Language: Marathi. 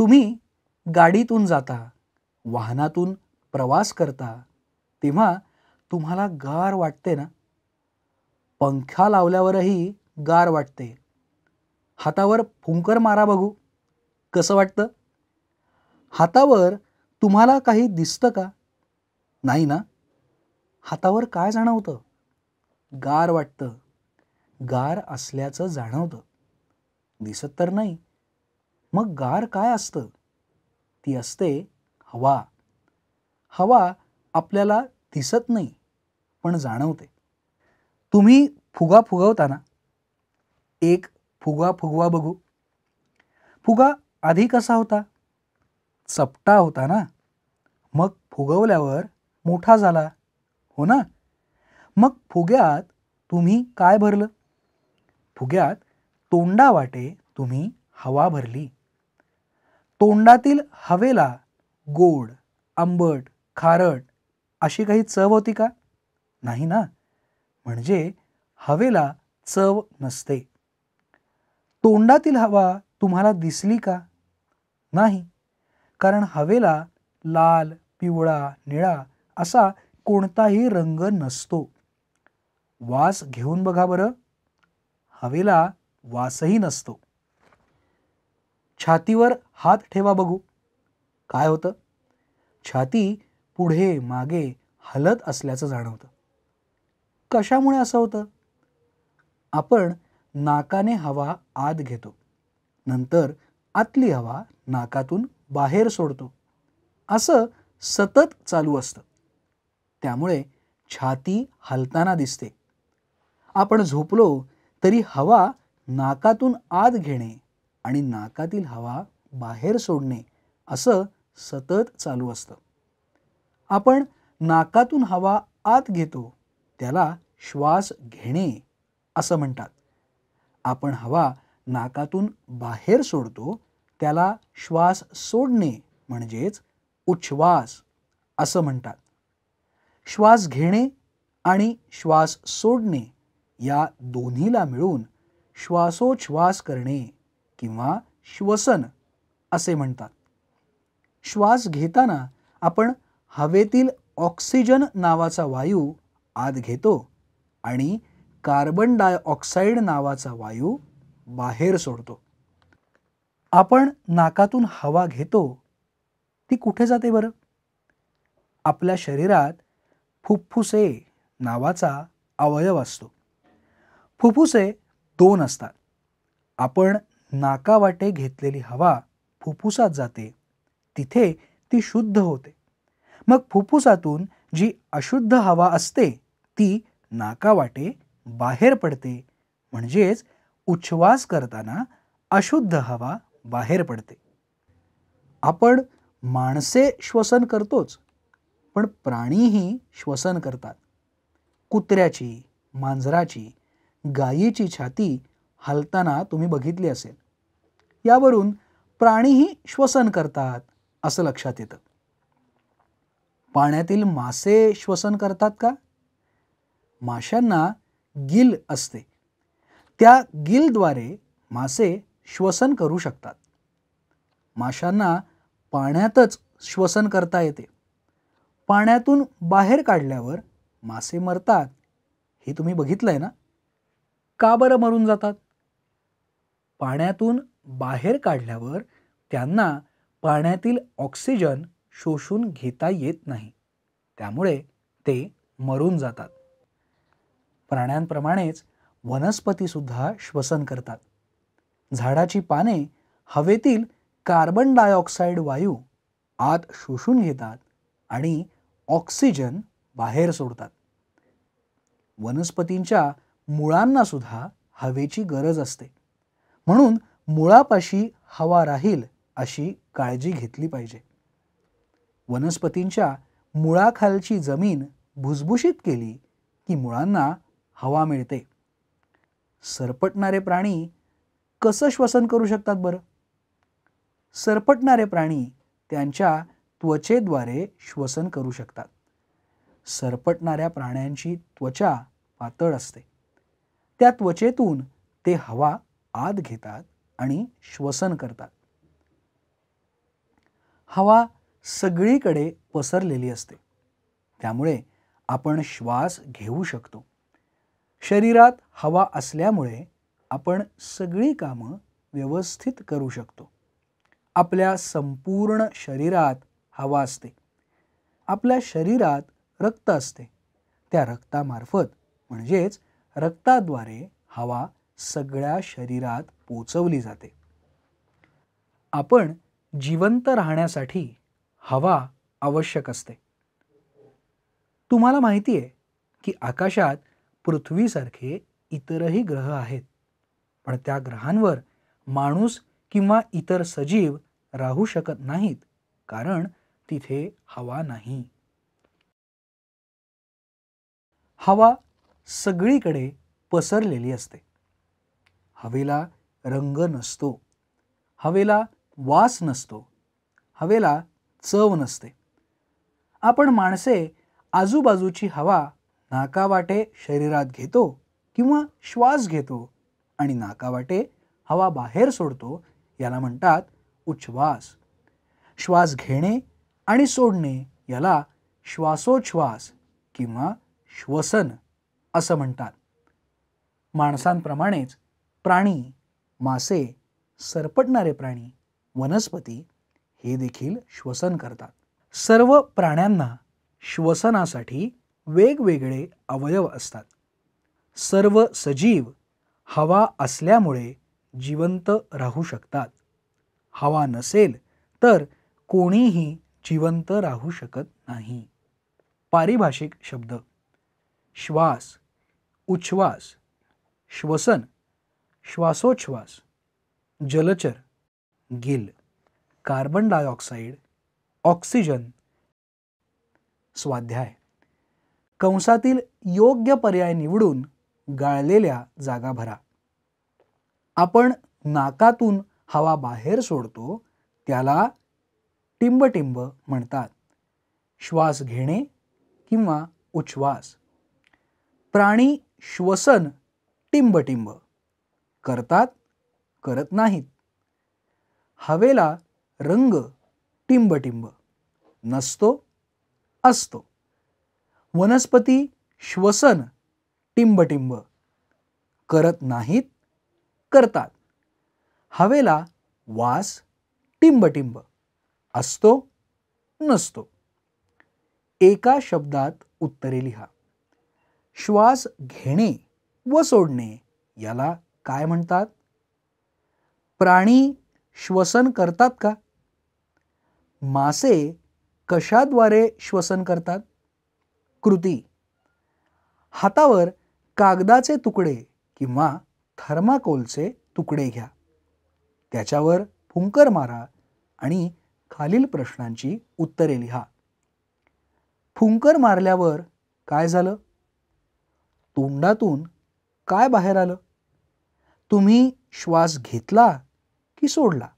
तुम्ही गाडीतून जाता वाहनातून प्रवास करता तेव्हा तुम्हाला गार वाटते ना पंखा लावल्यावरही गार वाटते हातावर फुंकर मारा बघू कसं वाटतं हातावर तुम्हाला काही दिसतं का नाही ना हातावर काय जाणवतं गार वाटतं गार असल्याचं जाणवतं दिसत तर नाही मग गार काय असतं ती असते हवा हवा आपल्याला दिसत नाही पण जाणवते तुम्ही फुगा फुगवताना एक फुगा फुगवा बघू फुगा आधी कसा होता चपटा होता ना मग फुगवल्यावर मोठा झाला हो ना मग फुग्यात तुम्ही काय भरलं फुग्यात तोंडावाटे तुम्ही हवा भरली तोंडातील हवेला गोड आंबट खारट अशी काही चव होती का नाही ना म्हणजे हवेला चव नसते तोंडातील हवा तुम्हाला दिसली का नाही कारण हवेला लाल पिवळा निळा असा कोणताही रंग नसतो वास घेऊन बघा बरं हवेला वासही नसतो छातीवर हात ठेवा बघू काय होतं छाती पुढे मागे हलत असल्याचं जाणवतं कशामुळे असं होतं आपण नाकाने हवा आत घेतो नंतर आतली हवा नाकातून बाहेर सोडतो असं सतत चालू असतं त्यामुळे छाती हलताना दिसते आपण झोपलो तरी हवा नाकातून आत घेणे आणि नाकातील हवा बाहेर सोडणे असं सतत चालू असतं आपण नाकातून हवा आत घेतो त्याला श्वास घेणे असं म्हणतात आपण हवा नाकातून बाहेर सोडतो त्याला श्वास सोडणे म्हणजेच उच्छ्वास असं म्हणतात श्वास घेणे आणि श्वास सोडणे या दोन्हीला मिळून श्वासोच्छ्वास करणे किंवा श्वसन असे म्हणतात श्वास घेताना आपण हवेतील ऑक्सिजन नावाचा वायू आत घेतो आणि कार्बन डायऑक्साईड नावाचा वायू बाहेर सोडतो आपण नाकातून हवा घेतो ती कुठे जाते बरं आपल्या शरीरात फुफ्फुसे नावाचा अवयव असतो फुफ्फुसे दोन असतात आपण नाकावाटे घेतलेली हवा फुफ्फुसात जाते तिथे ती शुद्ध होते मग फुफ्फुसातून जी अशुद्ध हवा असते ती नाकावाटे बाहेर पडते म्हणजेच उच्छ्वास करताना अशुद्ध हवा बाहेर पडते आपण माणसे श्वसन करतोच पण प्राणीही श्वसन करतात कुत्र्याची मांजराची गायीची छाती हलताना तुम्ही बघितली असेल यावरून प्राणीही श्वसन करतात असं लक्षात येतं पाण्यातील मासे श्वसन करतात का माशांना गिल असते त्या गिलद्वारे मासे श्वसन करू शकतात माशांना पाण्यातच श्वसन करता येते पाण्यातून बाहेर काढल्यावर मासे मरतात हे तुम्ही बघितलं आहे ना का बरं मरून जातात पाण्यातून बाहेर काढल्यावर त्यांना पाण्यातील ऑक्सिजन शोषून घेता येत नाही त्यामुळे ते मरून जातात प्राण्यांप्रमाणेच वनस्पतीसुद्धा श्वसन करतात झाडाची पाने हवेतील कार्बन डायऑक्साईड वायू आत शोषून घेतात आणि ऑक्सिजन बाहेर सोडतात वनस्पतींच्या मुळांना सुद्धा हवेची गरज असते म्हणून मुळापाशी हवा राहील अशी काळजी घेतली पाहिजे वनस्पतींच्या मुळाखालची जमीन भुसभुशीत केली की मुळांना हवा मिळते सरपटणारे प्राणी कसं श्वसन करू शकतात बरं सरपटणारे प्राणी त्यांच्या त्वचेद्वारे श्वसन करू शकतात सरपटणाऱ्या प्राण्यांची त्वचा पातळ असते त्या त्वचेतून ते हवा आत घेतात आणि श्वसन करतात हवा सगळीकडे पसरलेली असते त्यामुळे आपण श्वास घेऊ शकतो शरीरात हवा असल्यामुळे आपण सगळी कामं व्यवस्थित करू शकतो आपल्या संपूर्ण शरीरात हवा असते आपल्या शरीरात रक्त असते त्या रक्तामार्फत म्हणजेच रक्ताद्वारे हवा सगळ्या शरीरात पोचवली जाते आपण जिवंत राहण्यासाठी हवा आवश्यक असते तुम्हाला माहिती आहे की आकाशात पृथ्वीसारखे इतरही ग्रह आहेत पण त्या ग्रहांवर माणूस किंवा इतर सजीव राहू शकत नाहीत कारण तिथे हवा नाही हवा सगळीकडे पसरलेली असते हवेला रंग नसतो हवेला वास नसतो हवेला चव नसते आपण माणसे आजूबाजूची हवा नाकावाटे शरीरात घेतो किंवा श्वास घेतो आणि नाकावाटे हवा बाहेर सोडतो याला म्हणतात उच्छ्वास श्वास घेणे आणि सोडणे याला श्वासोच्छ्वास किंवा श्वसन असं म्हणतात माणसांप्रमाणेच प्राणी मासे सरपटणारे प्राणी वनस्पती हे देखील श्वसन करतात सर्व प्राण्यांना श्वसनासाठी वेगवेगळे अवयव असतात सर्व सजीव हवा असल्यामुळे जिवंत राहू शकतात हवा नसेल तर कोणीही जिवंत राहू शकत नाही पारिभाषिक शब्द श्वास उच्छ्वास श्वसन श्वासोच्छ्वास जलचर गिल कार्बन डायऑक्साईड ऑक्सिजन स्वाध्याय कंसातील योग्य पर्याय निवडून गाळलेल्या जागा भरा आपण नाकातून हवा बाहेर सोडतो त्याला टिंबटिंब म्हणतात श्वास घेणे किंवा उच्छ्वास प्राणी श्वसन टिंबटिंब करतात करत नाहीत हवेला रंग टिंबटिंब नसतो असतो वनस्पती श्वसन टिंबटिंब करत नाहीत करतात हवेला वास टिंबटिंब असतो नसतो एका शब्दात उत्तरे लिहा श्वास घेणे व सोडणे याला काय म्हणतात प्राणी श्वसन करतात का मासे कशाद्वारे श्वसन करतात कृती हातावर कागदाचे तुकडे किंवा थर्माकोलचे तुकडे घ्या त्याच्यावर फुंकर मारा आणि खालील प्रश्नांची उत्तरे लिहा फुंकर मारल्यावर काय झालं तोंडातून काय बाहेर आलं तुम्ही श्वास घेतला की सोडला